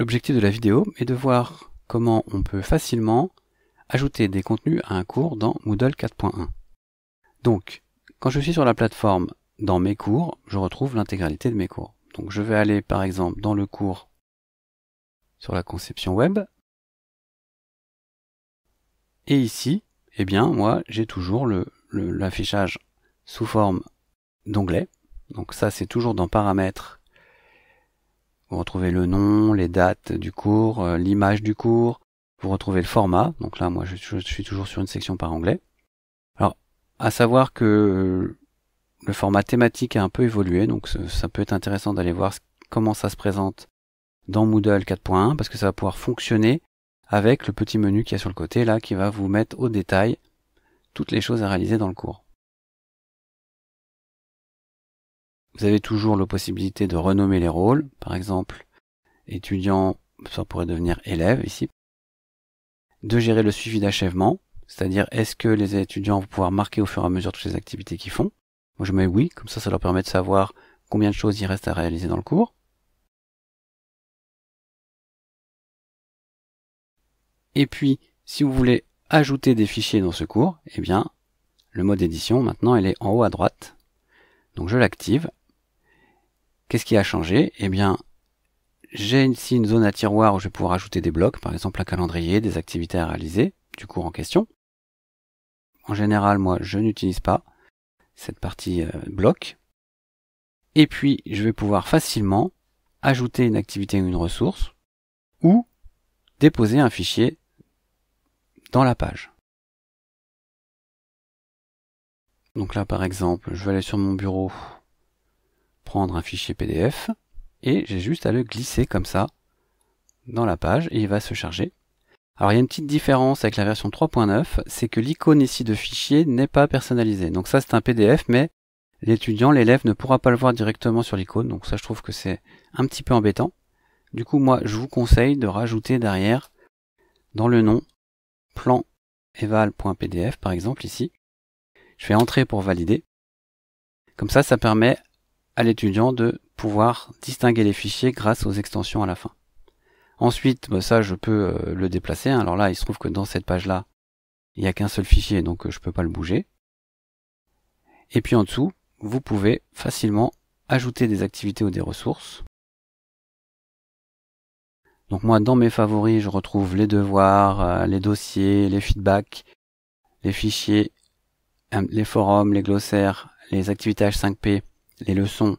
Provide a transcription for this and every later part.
L'objectif de la vidéo est de voir comment on peut facilement ajouter des contenus à un cours dans Moodle 4.1. Donc, quand je suis sur la plateforme dans mes cours, je retrouve l'intégralité de mes cours. Donc je vais aller par exemple dans le cours sur la conception web. Et ici, eh bien moi j'ai toujours l'affichage le, sous forme d'onglet. Donc ça c'est toujours dans paramètres vous retrouvez le nom, les dates du cours, euh, l'image du cours. Vous retrouvez le format. Donc là, moi, je, suis toujours sur une section par anglais. Alors, à savoir que euh, le format thématique a un peu évolué. Donc ça peut être intéressant d'aller voir comment ça se présente dans Moodle 4.1 parce que ça va pouvoir fonctionner avec le petit menu qu'il y a sur le côté là qui va vous mettre au détail toutes les choses à réaliser dans le cours. Vous avez toujours la possibilité de renommer les rôles. Par exemple, étudiant, ça pourrait devenir élève ici. De gérer le suivi d'achèvement, c'est-à-dire est-ce que les étudiants vont pouvoir marquer au fur et à mesure toutes les activités qu'ils font. Moi je mets oui, comme ça ça leur permet de savoir combien de choses il reste à réaliser dans le cours. Et puis, si vous voulez ajouter des fichiers dans ce cours, eh bien, le mode édition, maintenant, elle est en haut à droite. Donc je l'active. Qu'est-ce qui a changé Eh bien, j'ai ici une zone à tiroir où je vais pouvoir ajouter des blocs, par exemple un calendrier, des activités à réaliser du cours en question. En général, moi, je n'utilise pas cette partie euh, bloc. Et puis, je vais pouvoir facilement ajouter une activité ou une ressource, ou déposer un fichier dans la page. Donc là, par exemple, je vais aller sur mon bureau prendre un fichier PDF et j'ai juste à le glisser comme ça dans la page et il va se charger. Alors il y a une petite différence avec la version 3.9, c'est que l'icône ici de fichier n'est pas personnalisée. Donc ça c'est un PDF, mais l'étudiant, l'élève ne pourra pas le voir directement sur l'icône, donc ça je trouve que c'est un petit peu embêtant. Du coup moi je vous conseille de rajouter derrière dans le nom plan eval.pdf par exemple ici. Je fais entrer pour valider. Comme ça, ça permet à l'étudiant de pouvoir distinguer les fichiers grâce aux extensions à la fin. Ensuite, bah, ça, je peux euh, le déplacer. Alors là, il se trouve que dans cette page-là, il n'y a qu'un seul fichier, donc euh, je ne peux pas le bouger. Et puis en dessous, vous pouvez facilement ajouter des activités ou des ressources. Donc moi, dans mes favoris, je retrouve les devoirs, euh, les dossiers, les feedbacks, les fichiers, les forums, les glossaires, les activités H5P les leçons,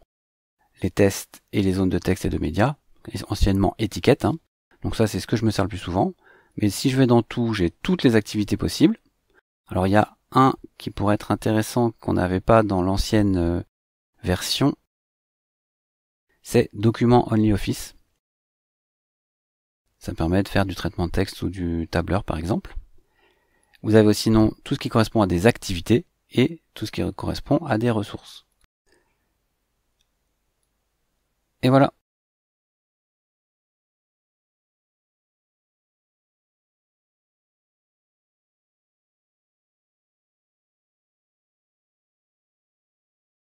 les tests et les zones de texte et de médias, anciennement étiquettes. Hein. Donc ça, c'est ce que je me sers le plus souvent. Mais si je vais dans tout, j'ai toutes les activités possibles. Alors il y a un qui pourrait être intéressant qu'on n'avait pas dans l'ancienne euh, version. C'est document Only Office. Ça permet de faire du traitement de texte ou du tableur par exemple. Vous avez aussi non tout ce qui correspond à des activités et tout ce qui correspond à des ressources. Et voilà.